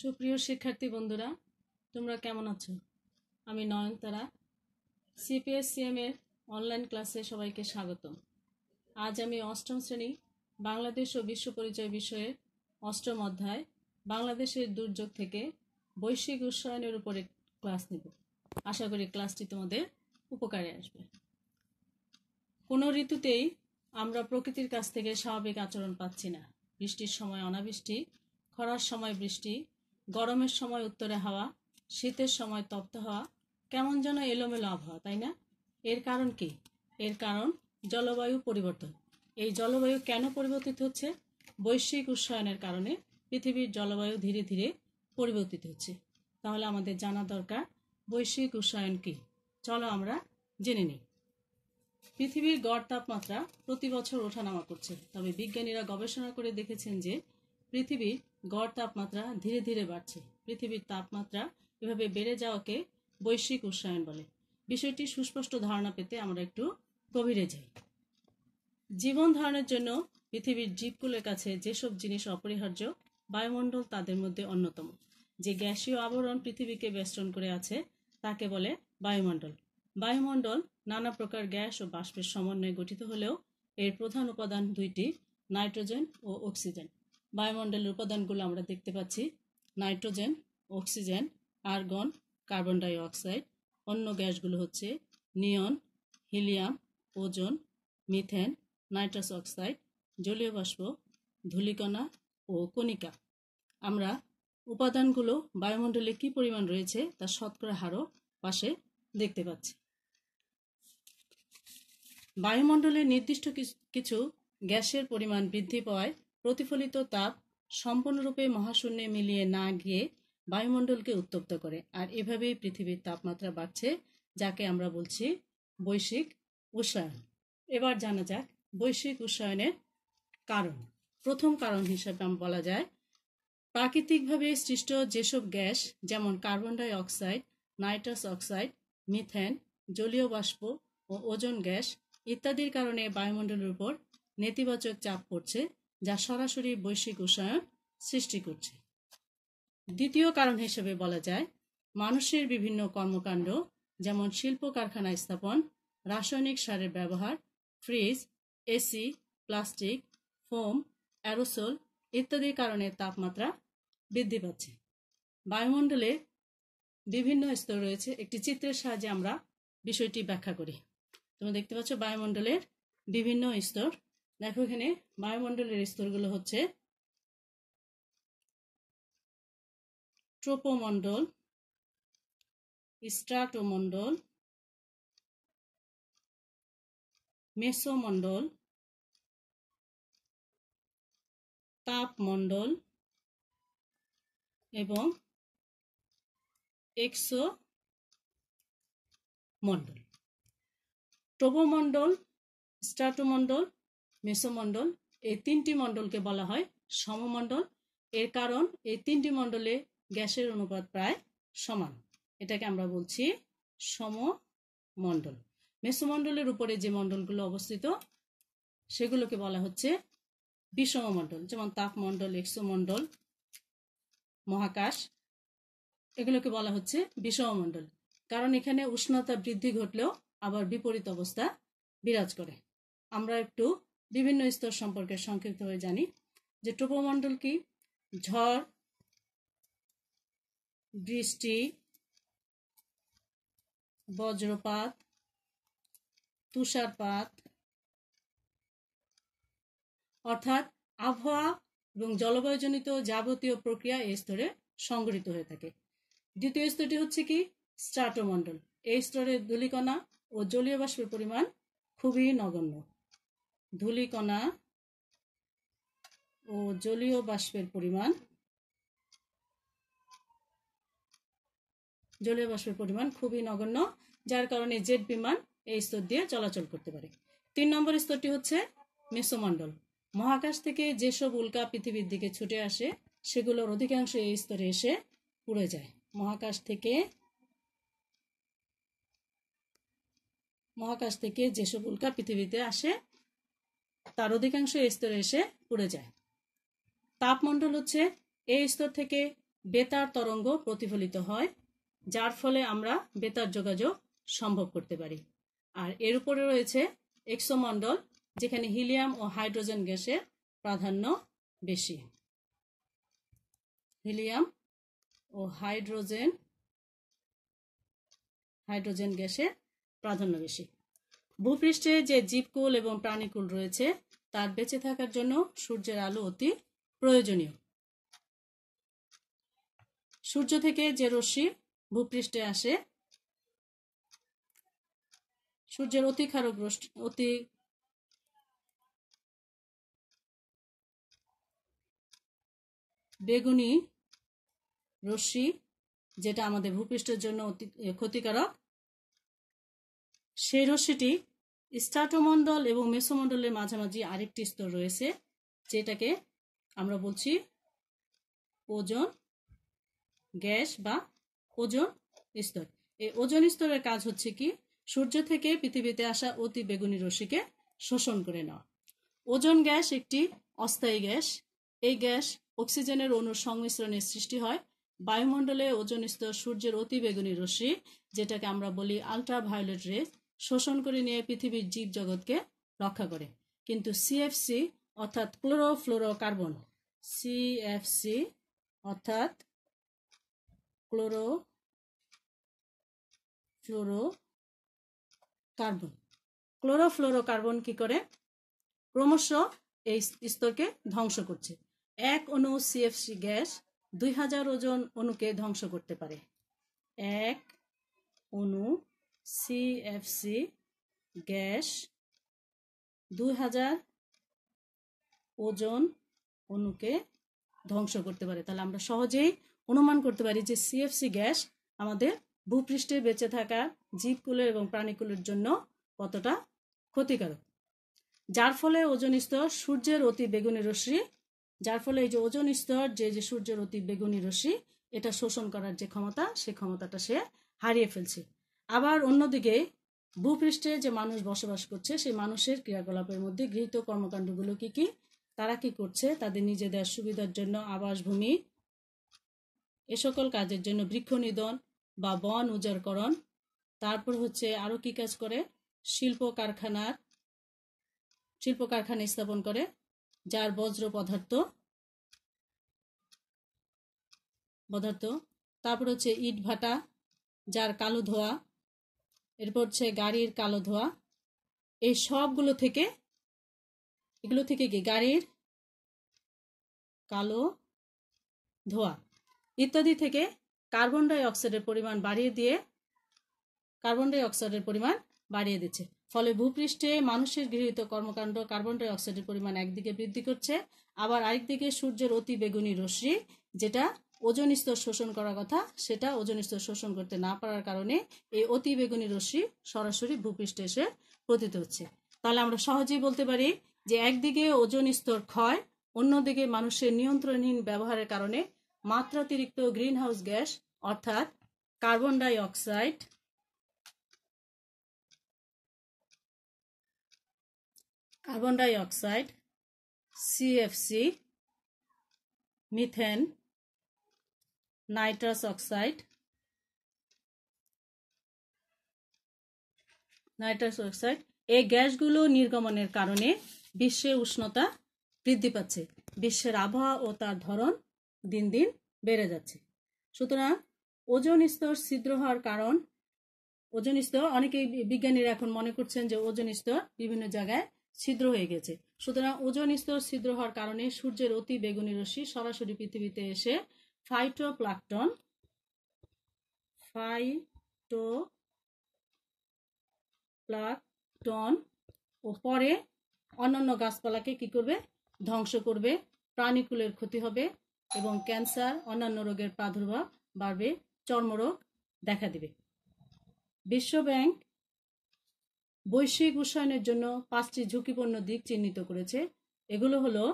সুপ্রিয় শিক্ষার্থী বন্ধুরা তোমরা কেমন আছো আমি নয়নতারা সিপিএসসিএম এর অনলাইন ক্লাসে সবাইকে স্বাগত আজ আমি অষ্টম শ্রেণী বাংলাদেশ ও বিশ্ব পরিচয় বিষয়ের অষ্টম অধ্যায় বাংলাদেশের দুর্যোগ থেকে বৈশ্বিক উষ্ণায়নের উপরে ক্লাস নেব আশা করি ক্লাসটি তোমাদের উপকারে আসবে কোনো ঋতুতেই আমরা প্রকৃতির কাছ থেকে স্বাভাবিক আচরণ পাচ্ছি না বৃষ্টির সময় অনাবৃষ্টি খরার সময় বৃষ্টি গরমের সময় উত্তরে হাওয়া শীতের সময় তপ্ত হওয়া কেমন যেন এলোমেলো আবহাওয়া তাই না এর কারণ কি এর কারণ জলবায়ু পরিবর্তন এই জলবায়ু কেন পরিবর্তিত হচ্ছে বৈশ্বিক উষ্ণায়নের কারণে পৃথিবীর জলবায়ু ধীরে ধীরে পরিবর্তিত হচ্ছে তাহলে আমাদের জানা দরকার বৈশ্বিক উষ্ণায়ন কি চলো আমরা জেনে নিই পৃথিবীর গড় তাপমাত্রা প্রতি বছর ওঠানামা করছে তবে বিজ্ঞানীরা গবেষণা করে দেখেছেন যে পৃথিবীর গড় তাপমাত্রা ধীরে ধীরে বাড়ছে পৃথিবীর তাপমাত্রা এভাবে বেড়ে যাওয়াকে বৈশ্বিক উষ্ণায়ন বলে বিষয়টি সুস্পষ্ট ধারণা পেতে আমরা একটু গভীরে যাই জীবন ধারণের জন্য পৃথিবীর জীবকুলের কাছে যেসব জিনিস অপরিহার্য বায়ুমণ্ডল তাদের মধ্যে অন্যতম যে গ্যাসীয় আবরণ পৃথিবীকে বেষ্টন করে আছে তাকে বলে বায়ুমণ্ডল বায়ুমণ্ডল নানা প্রকার গ্যাস ও বাষ্পের সমন্বয়ে গঠিত হলেও এর প্রধান উপাদান দুইটি নাইট্রোজেন ও অক্সিজেন বায়ুমণ্ডলের উপাদানগুলো আমরা দেখতে পাচ্ছি nitrogen oxygen argon carbon dioxide অন্য গ্যাসগুলো হচ্ছে neon helium ozone methane nitrous oxide জলীয় বাষ্প ধূলিকণা ও কণিকা আমরা উপাদানগুলো বায়ুমণ্ডলে কি পরিমাণ রয়েছে তার শতকরা হারও পাশে দেখতে পাচ্ছি বায়ুমণ্ডলে নির্দিষ্ট কিছু গ্যাসের পরিমাণ বৃদ্ধি পাওয়ায় প্রতিফলিত তাপ সম্পূর্ণরূপে মহাশূন্যে মিলিয়ে না গিয়ে বায়ুমণ্ডলকে উত্তপ্ত করে আর এভাবেই পৃথিবীর তাপমাত্রা বাড়ছে যাকে আমরা বলছি বৈশ্বিক উষ্ণায়ন এবার জানা যাক বৈশ্বিক উষ্ণায়নের কারণ প্রথম কারণ হিসেবে বলা যায় প্রাকৃতিকভাবে সৃষ্ট যেসব গ্যাস যেমন carbon dioxide nitrous oxide methane জলীয় বাষ্প ও ওজন গ্যাস ইত্যাদির কারণে বায়ুমণ্ডলের উপর নেতিবাচক চাপ পড়ছে যা সরাসরি বৈশ্বিক উষ্ণায়ন সৃষ্টি করছে দ্বিতীয় কারণ হিসেবে বলা যায় মানুষের বিভিন্ন কর্মকাণ্ড যেমন শিল্প কারখানা স্থাপন রাসায়নিক সারের ব্যবহার fridge AC plastic foam aerosol ইত্যাদির কারণে তাপমাত্রা বৃদ্ধি পাচ্ছে বায়ুমণ্ডলে বিভিন্ন স্তর রয়েছে একটি চিত্রের সাহায্যে আমরা বিষয়টি ব্যাখ্যা করি তোমরা দেখতে পাচ্ছ বায়ুমণ্ডলের বিভিন্ন স্তর দেখো এখানে বায়ুমণ্ডলের স্তরগুলো হচ্ছে ট্রোপোমণ্ডল স্ট্রাটোমণ্ডল মেসোমন্ডল তাপমন্ডল এবং এক্সো মণ্ডল ট্রোপোমণ্ডল স্ট্রাটোমন্ডল মেসোমণ্ডল এই তিনটি মণ্ডলকে বলা হয় সমমণ্ডল এর কারণ এই তিনটি মণ্ডলে গ্যাসের অনুপাত প্রায় সমান এটাকে আমরা বলছি সমমণ্ডল মেসোমণ্ডলের উপরে যে মণ্ডলগুলো অবস্থিত সেগুলোকে বলা হচ্ছে বিষমমণ্ডল যেমন তাপমণ্ডল এক্সোমণ্ডল মহাকাশ এগুলোকে বলা হচ্ছে বিষমমণ্ডল কারণ এখানে উষ্ণতা বৃদ্ধি ঘটলেও আবার বিপরীত অবস্থা বিরাজ করে আমরা একটু বিভিন্ন স্তর সম্পর্কে সংক্ষিপ্ত হয়ে জানি যে টোপমণ্ডল কি ঝড় বৃষ্টি বজ্রপাত তুষারপাত অর্থাৎ আবহাওয়া এবং জলবায়ুজনিত যাবতীয় প্রক্রিয়া এই স্তরে সংগঠিত হয়ে থাকে দ্বিতীয় স্তরটি হচ্ছে কি স্ট্রাটোমণ্ডল এই স্তরে ধূলিকণা ও জলীয় বাষ্পের পরিমাণ খুবই নগণ্য ধূলিকণা ও জলীয় বাষ্পের পরিমাণ জলীয় বাষ্পের পরিমাণ খুবই নগণ্য যার কারণে জেট বিমান এই স্তর দিয়ে চলাচল করতে পারে তিন নম্বর স্তরটি হচ্ছে মেসোমণ্ডল মহাকাশ থেকে যেসব উল্কা পৃথিবীর দিকে ছুটে আসে সেগুলোর অধিকাংশ এই স্তরে এসে উড়ে যায় মহাকাশ থেকে মহাকাশ থেকে যেসব উল্কা পৃথিবীতে আসে তার অধিকাংশ স্তরে এসে পুড়ে যায় তাপমণ্ডল হচ্ছে এই স্তর থেকে বেতার তরঙ্গ প্রতিফলিত হয় যার ফলে আমরা বেতার যোগাযোগ সম্ভব করতে পারি আর এর উপরে রয়েছে এক্সোমণ্ডল যেখানে হিলিয়াম ও হাইড্রোজেন গ্যাসের প্রাধান্য বেশি হিলিয়াম ও হাইড্রোজেন হাইড্রোজেন গ্যাসের প্রাধান্য বেশি ভূপৃষ্ঠে যে জীবকুল এবং প্রাণীকুল রয়েছে তার বেঁচে থাকার জন্য সূর্যের আলো অতি প্রয়োজনীয় সূর্য থেকে যে রশ্মি ভূপৃষ্ঠে আসে সূর্যের অতিক্ষারক অতি বেগুনি রশ্মি যেটা আমাদের ভূপৃষ্ঠের জন্য অতি ক্ষতিকারক সেই রশ্মিটি স্টাটোমণ্ডল এবং মেসোমণ্ডলের মাঝামাঝি আরেকটি স্তর রয়েছে যেটাকে আমরা বলছি ওজন গ্যাস বা ওজন স্তর এই ওজন স্তরের কাজ হচ্ছে কি সূর্য থেকে পৃথিবীতে আসা অতি বেগুনি রশ্মিকে শোষণ করে নেওয়া ওজন গ্যাস একটি অস্থায়ী গ্যাস এই গ্যাস অক্সিজেনের অণুর সংমিশ্রণে সৃষ্টি হয় বায়ুমণ্ডলে ওজন স্তর সূর্যের অতি বেগুনি রশ্মি যেটাকে আমরা বলি আলট্রাভায়োলেট রেস শোষণ করে নিয়ে পৃথিবীর জীব জগৎকে রক্ষা করে কিন্তু সিএফসি অর্থাৎ ক্লোরোফ্লোরোকার্বন সিএফসি অর্থাৎ ক্লোরো ফ্লোরো কার্বন ক্লোরোফ্লোরোকার্বন কি করে ক্রমশ এই স্তরকে ধ্বংস করছে এক অণু সিএফসি গ্যাস দুই হাজার ওজন অণুকে ধ্বংস করতে পারে এক অণু সিএফসি গ্যাস দুই হাজার ওজন অণুকে ধ্বংস করতে পারে তাহলে আমরা সহজেই অনুমান করতে পারি যে সিএফসি গ্যাস আমাদের ভূপৃষ্ঠে বেঁচে থাকা জীবকুলের এবং প্রাণীকুলের জন্য কতটা ক্ষতিকারক যার ফলে ওজন স্তর সূর্যের অতি বেগুনি রশ্মি যার ফলে এই যে ওজন স্তর যে যে সূর্যের অতি বেগুনি রশ্মি এটা শোষণ করার যে ক্ষমতা সে ক্ষমতাটা সে হারিয়ে ফেলছে আবার অন্যদিকে ভূপৃষ্ঠে যে মানুষ বসবাস করছে সেই মানুষের ক্রিয়াকলাপের মধ্যে গৃহীত কর্মকাণ্ডগুলো কি কি তারা কি করছে তাদের নিজেদের সুবিধার জন্য আবাসভূমি এ সকল কাজের জন্য বৃক্ষ নিধন বা বন উজাড়করণ তারপর হচ্ছে আরও কি কাজ করে শিল্প কারখানার শিল্প কারখানা স্থাপন করে যার বজ্র পদার্থ পদার্থ তারপর হচ্ছে ইট ভাটা যার কালো ধোয়া এরপর হচ্ছে গাড়ির কালো ধোয়া এই সবগুলো থেকে এগুলো থেকে কি গাড়ির কালো ধোয়া ইত্যাদি থেকে কার্বন ডাই অক্সাইডের পরিমাণ বাড়িয়ে দিয়ে কার্বন ডাই অক্সাইডের পরিমাণ বাড়িয়ে দিচ্ছে ফলে ভূপৃষ্ঠে মানুষের গৃহীত কর্মকাণ্ড কার্বন ডাই অক্সাইডের পরিমাণ একদিকে বৃদ্ধি করছে আবার আরেকদিকে সূর্যের অতি বেগুনি রশ্মি যেটা ওজন স্তর শোষণ করার কথা সেটা ওজন স্তর শোষণ করতে না পারার কারণে এই অতি বেগুনি রশ্মি সরাসরি ভূপৃষ্ঠে এসে পতিত হচ্ছে তাহলে আমরা সহজেই বলতে পারি যে একদিকে ওজন স্তর ক্ষয় অন্যদিকে মানুষের নিয়ন্ত্রণহীন ব্যবহারের কারণে মাত্রাতিরিক্ত গ্রিন হাউস গ্যাস অর্থাৎ carbon dioxide carbon dioxide CFC methane nitrous oxide nitrous oxide এই গ্যাসগুলো নির্গমনের কারণে বিশ্বের উষ্ণতা বৃদ্ধি পাচ্ছে বিশ্বের আবহাওয়া ও তার ধরন দিন দিন বেড়ে যাচ্ছে সুতরাং ওজন স্তর ছিদ্র হওয়ার কারণ ওজন স্তর অনেকেই বিজ্ঞানীরা এখন মনে করছেন যে ওজন স্তর বিভিন্ন জায়গায় ছিদ্র হয়ে গেছে সুতরাং ওজন স্তর ছিদ্র হওয়ার কারণে সূর্যের অতি বেগুনি রশ্মি সরাসরি পৃথিবীতে এসে ফাইটোপ্লাকটন ফাইটোপ্লাকটন ও পরে অন্যান্য গাছপালাকে কি করবে ধ্বংস করবে প্রাণীকুলের ক্ষতি হবে এবং ক্যান্সার অন্যান্য রোগের প্রাদুর্ভাব বাড়বে চর্মরোগ দেখা দেবে বিশ্বব্যাংক বৈশ্বিক উষ্ণায়নের জন্য পাঁচটি ঝুঁকিপূর্ণ দিক চিহ্নিত করেছে এগুলো হলো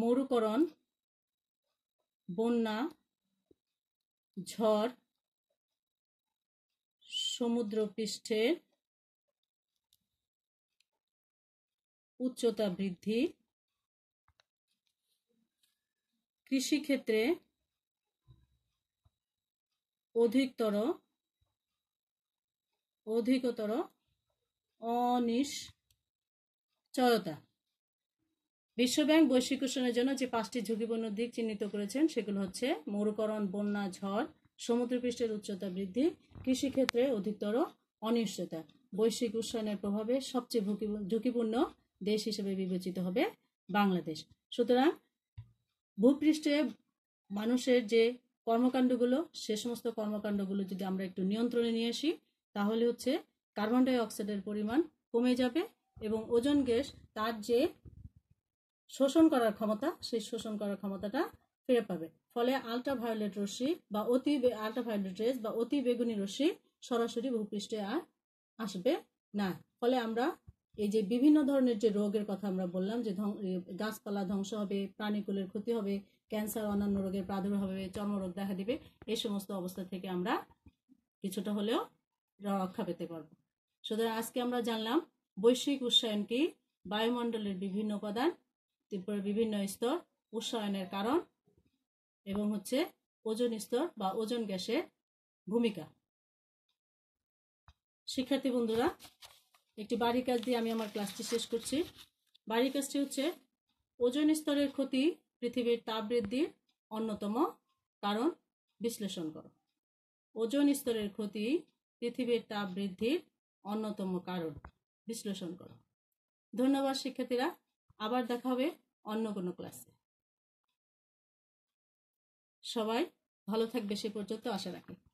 মরুকরণ বন্যা ঝড় সমুদ্রপৃষ্ঠে উচ্চতা বৃদ্ধি কৃষিক্ষেত্রে অধিকতর অধিকতর অনিশ্চয়তা বিশ্বব্যাংক বৈশ্বিক উষ্ণের জন্য যে পাঁচটি ঝুঁকিপূর্ণ দিক চিহ্নিত করেছেন সেগুলো হচ্ছে মরুকরণ বন্যা ঝড় সমুদ্রপৃষ্ঠের উচ্চতা বৃদ্ধি কৃষিক্ষেত্রে অধিকতর অনিশ্চয়তা বৈশ্বিক উষ্ণায়নের প্রভাবে সবচেয়ে ঝুঁকিপূর্ণ দেশ হিসেবে বিবেচিত হবে বাংলাদেশ সুতরাং ভূপৃষ্ঠে মানুষের যে কর্মকাণ্ডগুলো সে সমস্ত কর্মকাণ্ডগুলো যদি আমরা একটু নিয়ন্ত্রণে নিয়ে আসি তাহলে হচ্ছে কার্বন ডাই অক্সাইডের পরিমাণ কমে যাবে এবং ওজন গ্যাস তার যে শোষণ করার ক্ষমতা সেই শোষণ করার ক্ষমতাটা ফিরে পাবে ফলে আল্ট্রাভায়োলেট রশ্মি বা অতি আল্ট্রাভায়োলেট রেস বা অতি বেগুনি রশ্মি সরাসরি ভূপৃষ্ঠে আর আসবে না ফলে আমরা এই যে বিভিন্ন ধরনের যে রোগের কথা আমরা বললাম যে গাছপালা ধ্বংস হবে প্রাণীকুলের ক্ষতি হবে ক্যান্সার অন্যান্য রোগের প্রাদুর্ভাব হবে চর্মরোগ দেখা দিবে এই সমস্ত অবস্থা থেকে আমরা কিছুটা হলেও রক্ষা পেতে পারবো সুতরাং আজকে আমরা জানলাম বৈশ্বিক উৎসায়ন কি বায়ুমণ্ডলের বিভিন্ন উপাদান ত্রিপুরার বিভিন্ন স্তর উৎসায়নের কারণ এবং হচ্ছে ওজন স্তর বা ওজন গ্যাসের ভূমিকা শিক্ষার্থী বন্ধুরা একটি বাড়ি কাজ দিয়ে আমি আমার ক্লাসটি শেষ করছি বাড়ি কাজটি হচ্ছে ওজন স্তরের ক্ষতি পৃথিবীর তাপ বৃদ্ধির অন্যতম কারণ বিশ্লেষণ করো ওজন স্তরের ক্ষতি পৃথিবীর তাপ বৃদ্ধির অন্যতম কারণ বিশ্লেষণ করো ধন্যবাদ শিক্ষার্থীরা আবার দেখা হবে অন্য কোনো ক্লাসে সবাই ভালো থাকবে সে পর্যন্ত আশা রাখি